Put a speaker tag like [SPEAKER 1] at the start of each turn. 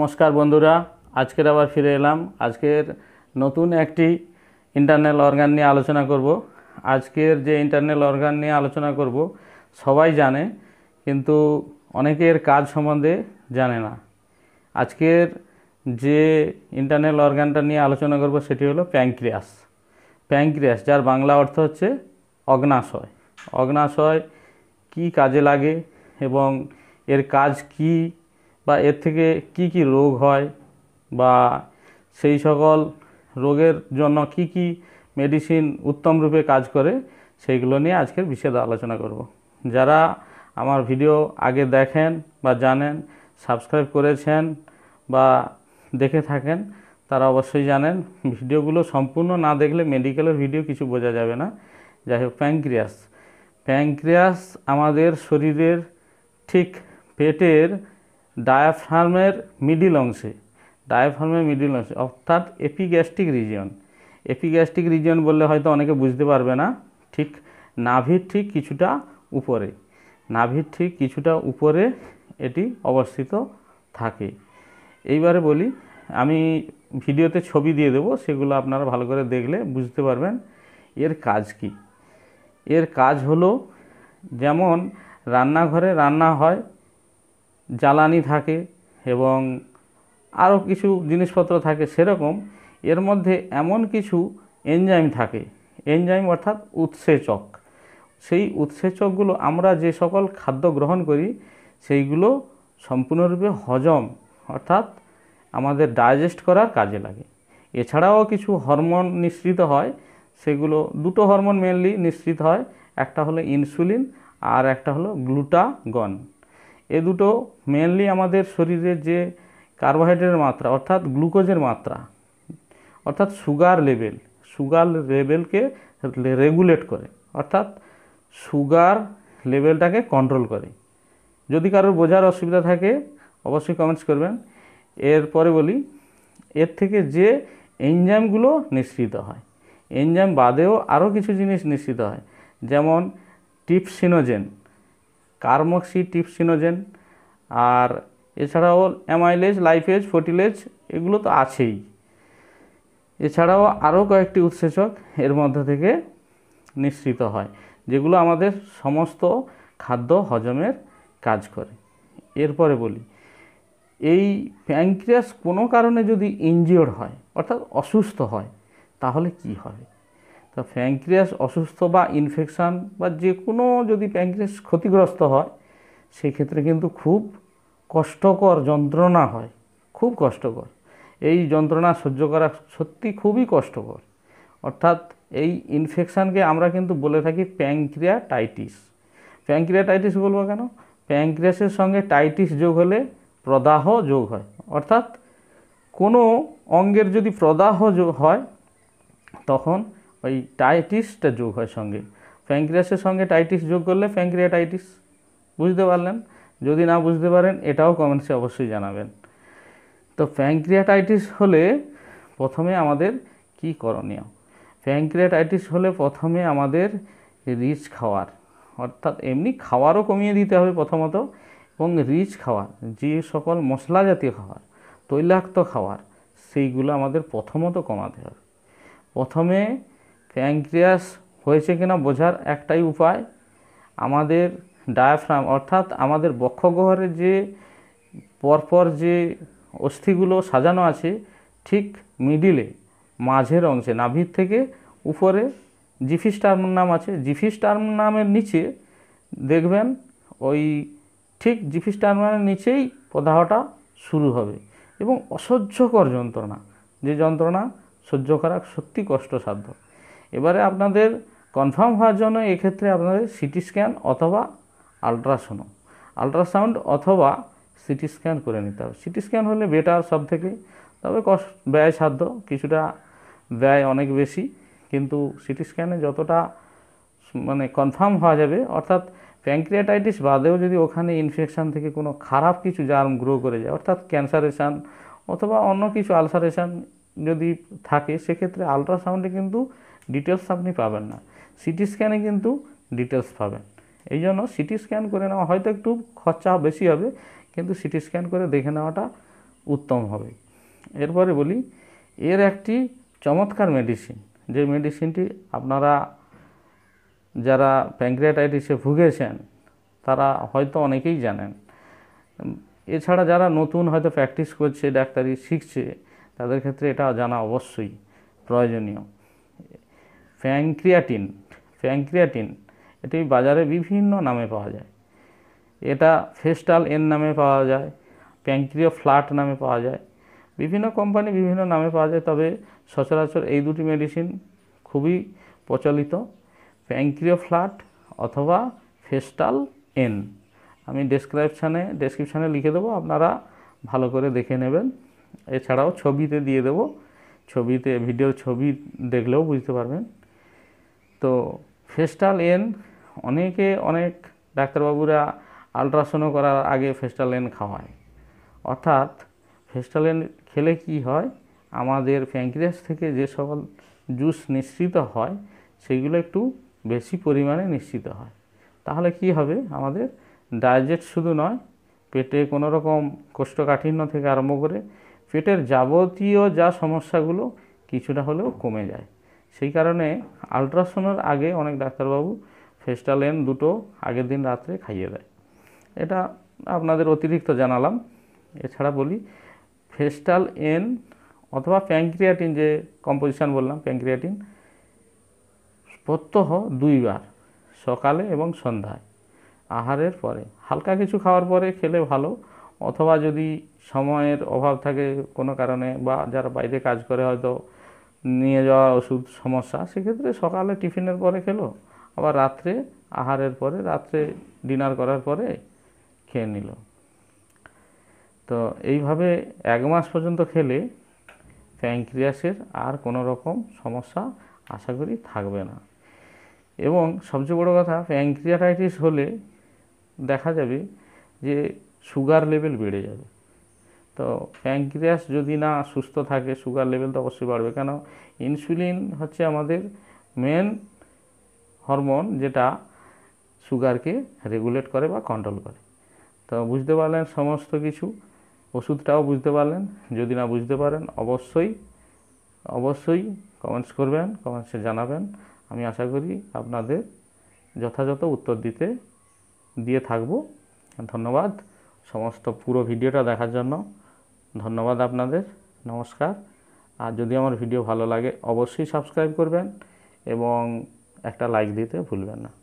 [SPEAKER 1] নমস্কার বন্ধুরা আজকের আবার ফিরে এলাম আজকের নতুন একটি ইন্টারনাল অর্গান নিয়ে আলোচনা করব আজকের যে ইন্টারনাল অর্গান নিয়ে আলোচনা করব সবাই জানে কিন্তু অনেকের কাজ সম্বন্ধে জানে না আজকের যে ইন্টারনাল অর্গানটা নিয়ে আলোচনা করব সেটি হলো প্যাংক্রিয়াস প্যাংক্রিয়াস যার বাংলা অর্থ হচ্ছে অগ্নাশয় অগ্নাশয় কি কাজে লাগে এবং এর কাজ কী বা এর থেকে কি কি রোগ হয় বা সেই সকল রোগের জন্য কি কি মেডিসিন উত্তম রূপে কাজ করে সেইগুলো নিয়ে আজকের বিশেষ আলোচনা করব যারা আমার ভিডিও আগে দেখেন বা জানেন সাবস্ক্রাইব করেছেন বা দেখে থাকেন তারা অবশ্যই জানেন ভিডিওগুলো সম্পূর্ণ না দেখলে মেডিকেলের ভিডিও কিছু বোঝা যাবে না যাই হোক প্যাংক্রিয়াস প্যাংক্রিয়াস আমাদের শরীরের ঠিক পেটের ডায়াফ্রামের মিডিল অংশে ডায়াফ্রামের মিডিল অংশে অর্থাৎ এপিগ্যাস্টিক রিজিয়ন এপিগ্যাস্টিক রিজিয়ন বললে হয়তো অনেকে বুঝতে পারবে না ঠিক নাভির ঠিক কিছুটা উপরে নাভির ঠিক কিছুটা উপরে এটি অবস্থিত থাকে এইবারে বলি আমি ভিডিওতে ছবি দিয়ে দেব সেগুলো আপনারা ভালো করে দেখলে বুঝতে পারবেন এর কাজ কি এর কাজ হলো যেমন রান্নাঘরে রান্না হয় জ্বালানি থাকে এবং আরও কিছু জিনিসপত্র থাকে সেরকম এর মধ্যে এমন কিছু এনজাইম থাকে এনজাইম অর্থাৎ উৎসেচক সেই উৎসেচকগুলো আমরা যে সকল খাদ্য গ্রহণ করি সেইগুলো সম্পূর্ণরূপে হজম অর্থাৎ আমাদের ডাইজেস্ট করার কাজে লাগে এছাড়াও কিছু হরমোন নিঃসৃত হয় সেগুলো দুটো হরমোন মেনলি নিঃসৃত হয় একটা হলো ইনসুলিন আর একটা হলো গ্লুটাগন এ দুটো মেনলি আমাদের শরীরের যে কার্বোহাইড্রেটের মাত্রা অর্থাৎ গ্লুকোজের মাত্রা অর্থাৎ সুগার লেভেল সুগার লেভেলকে রেগুলেট করে অর্থাৎ সুগার লেভেলটাকে কন্ট্রোল করে যদি কারোর বোঝার অসুবিধা থাকে অবশ্যই কমেন্টস করবেন এরপরে বলি এর থেকে যে এনজাইমগুলো নিঃসৃত হয় এনজাইম বাদেও আরও কিছু জিনিস নিঃসৃত হয় যেমন টিপসিনোজেন কার্মক্সি টিপসিনোজেন আর এছাড়াও অ্যামাইলেজ লাইফেজ ফটিলেজ এগুলো তো আছেই এছাড়াও আরও কয়েকটি উৎসেচক এর মধ্যে থেকে নিঃসৃত হয় যেগুলো আমাদের সমস্ত খাদ্য হজমের কাজ করে এরপরে বলি এই প্যাঙ্ক্রিয়াস কোনো কারণে যদি ইনজিওর হয় অর্থাৎ অসুস্থ হয় তাহলে কি হবে তা প্যাঙ্ক্রিয়াস অসুস্থ বা ইনফেকশান বা যে কোনো যদি প্যাঙ্ক্রিয়াস ক্ষতিগ্রস্ত হয় সেক্ষেত্রে কিন্তু খুব কষ্টকর যন্ত্রণা হয় খুব কষ্টকর এই যন্ত্রণা সহ্য করা সত্যি খুবই কষ্টকর অর্থাৎ এই ইনফেকশানকে আমরা কিন্তু বলে থাকি প্যাংক্রিয়াটাইটিস টাইটিস বলবো কেন প্যাংক্রিয়াসের সঙ্গে টাইটিস যোগ হলে প্রদাহ যোগ হয় অর্থাৎ কোনো অঙ্গের যদি প্রদাহ যোগ হয় তখন ওই টাইটিসটা যোগ হয় সঙ্গে প্যাঙ্ক্রিয়াসের সঙ্গে টাইটিস যোগ করলে প্যাঙ্ক্রিয়াটাইটিস বুঝতে পারলেন যদি না বুঝতে পারেন এটাও কমেন্টসে অবশ্যই জানাবেন তো প্যাঙ্ক্রিয়াটাইটিস হলে প্রথমে আমাদের কি করণীয় প্যাঙ্ক্রিয়াটাইটিস হলে প্রথমে আমাদের রিচ খাওয়ার অর্থাৎ এমনি খাওয়ারও কমিয়ে দিতে হবে প্রথমত এবং রিচ খাওয়ার যে সকল মশলা জাতীয় খাবার তৈলাক্ত খাওয়ার সেইগুলো আমাদের প্রথমত কমাতে হবে প্রথমে প্যাঙ্ক্রিয়াস হয়েছে কিনা বোঝার একটাই উপায় আমাদের ডায়াফ্রাম অর্থাৎ আমাদের বক্ষগহরে যে পরপর যে অস্থিগুলো সাজানো আছে ঠিক মিডিলে মাঝের অংশে নাভির থেকে উপরে জিফিস টার্ম নাম আছে জিফিস টার্ম নামের নিচে দেখবেন ওই ঠিক জিফিস টার্মের নিচেই প্রদাহটা শুরু হবে এবং অসহ্যকর যন্ত্রণা যে যন্ত্রণা সহ্য করা সত্যি কষ্টসাধ্য এবারে আপনাদের কনফার্ম হওয়ার জন্য এক্ষেত্রে আপনাদের সিটি স্ক্যান অথবা আলট্রাসোনো আলট্রাসাউন্ড অথবা সিটি স্ক্যান করে নিতে হবে সিটি স্ক্যান হলে বেটার সব থেকে তবে কষ্ট ব্যয় সাধ্য কিছুটা ব্যয় অনেক বেশি কিন্তু সিটি স্ক্যানে যতটা মানে কনফার্ম হওয়া যাবে অর্থাৎ প্যাঙ্ক্রিয়াটাইটিস বাদেও যদি ওখানে ইনফেকশান থেকে কোনো খারাপ কিছু জার্ম গ্রো করে যায় অর্থাৎ ক্যান্সারেশান অথবা অন্য কিছু আলসারেশান যদি থাকে সেক্ষেত্রে আলট্রাসাউন্ডে কিন্তু ডিটেলস আপনি পাবেন না সিটি স্ক্যানে কিন্তু ডিটেলস পাবেন এই জন্য সিটি স্ক্যান করে নেওয়া হয়তো একটু খরচা বেশি হবে কিন্তু সিটি স্ক্যান করে দেখে নেওয়াটা উত্তম হবে এরপরে বলি এর একটি চমৎকার মেডিসিন যে মেডিসিনটি আপনারা যারা প্যাঙ্ক্রিয়াটাইটিসে ভুগেছেন তারা হয়তো অনেকেই জানেন এছাড়া যারা নতুন হয়তো প্র্যাকটিস করছে ডাক্তারি শিখছে তাদের ক্ষেত্রে এটা জানা অবশ্যই প্রয়োজনীয় ফ্যাংক্রিয়াটিন ফ্যাংক্রিয়াটিন এটি বাজারে বিভিন্ন নামে পাওয়া যায় এটা ফেস্টাল এন নামে পাওয়া যায় প্যাংক্রিয়া ফ্ল্যাট নামে পাওয়া যায় বিভিন্ন কোম্পানি বিভিন্ন নামে পাওয়া যায় তবে সচরাচর এই দুটি মেডিসিন খুবই প্রচলিত প্যাংক্রিয় ফ্ল্যাট অথবা ফেস্টাল এন আমি ডেসক্রাইপশানে ডেসক্রিপশানে লিখে দেবো আপনারা ভালো করে দেখে নেবেন এছাড়াও ছবিতে দিয়ে দেবো ছবিতে ভিডিওর ছবি দেখলেও বুঝতে পারবেন তো ফেস্টাল এন অনেকে অনেক ডাক্তারবাবুরা আলট্রাসাউন্ড করার আগে ফেস্টাল এন খাওয়ায় অর্থাৎ ফেস্টাল এন খেলে কি হয় আমাদের প্যাঙ্ক্রিয়াস থেকে যে সকল জুস নিঃসৃত হয় সেগুলো একটু বেশি পরিমাণে নিশ্চিত হয় তাহলে কি হবে আমাদের ডাইজেস্ট শুধু নয় পেটে কোনো রকম কোষ্ঠকাঠিন্য থেকে আরম্ভ করে পেটের যাবতীয় যা সমস্যাগুলো কিছুটা হলেও কমে যায় সেই কারণে আলট্রাসাউন্ডের আগে অনেক ডাক্তারবাবু ফেস্টালেন দুটো আগের দিন রাত্রে খাইয়ে দেয় এটা আপনাদের অতিরিক্ত জানালাম এছাড়া বলি ফেস্টাল এন অথবা প্যাঙ্ক্রিয়াটিন যে কম্পোজিশন বললাম প্যাঙ্ক্রিয়াটিন প্রত্যহ দুইবার সকালে এবং সন্ধ্যায় আহারের পরে হালকা কিছু খাওয়ার পরে খেলে ভালো অথবা যদি সময়ের অভাব থাকে কোনো কারণে বা যারা বাইরে কাজ করে হয়তো নিয়ে যাওয়া ওষুধ সমস্যা সেক্ষেত্রে সকালে টিফিনের পরে খেলো আবার রাত্রে আহারের পরে রাত্রে ডিনার করার পরে খেয়ে নিল তো এইভাবে এক মাস পর্যন্ত খেলে প্যাংক্রিয়াসের আর কোনো রকম সমস্যা আশা করি থাকবে না এবং সবচেয়ে বড় কথা প্যাংক্রিয়াটাইটিস হলে দেখা যাবে যে সুগার লেভেল বেড়ে যাবে তো প্যাঙ্ক্রিয়াস যদি না সুস্থ থাকে সুগার লেভেল তো অবশ্যই বাড়বে কেন ইনসুলিন হচ্ছে আমাদের মেন হরমোন যেটা সুগারকে রেগুলেট করে বা কন্ট্রোল করে তো বুঝতে পারলেন সমস্ত কিছু ওষুধটাও বুঝতে পারলেন যদি না বুঝতে পারেন অবশ্যই অবশ্যই কমেন্টস করবেন কমেন্টসে জানাবেন আমি আশা করি আপনাদের যথাযথ উত্তর দিতে দিয়ে থাকব ধন্যবাদ সমস্ত পুরো ভিডিওটা দেখার জন্য ধন্যবাদ আপনাদের নমস্কার আর যদি আমার ভিডিও ভালো লাগে অবশ্যই সাবস্ক্রাইব করবেন এবং একটা লাইক দিতে ভুলবেন না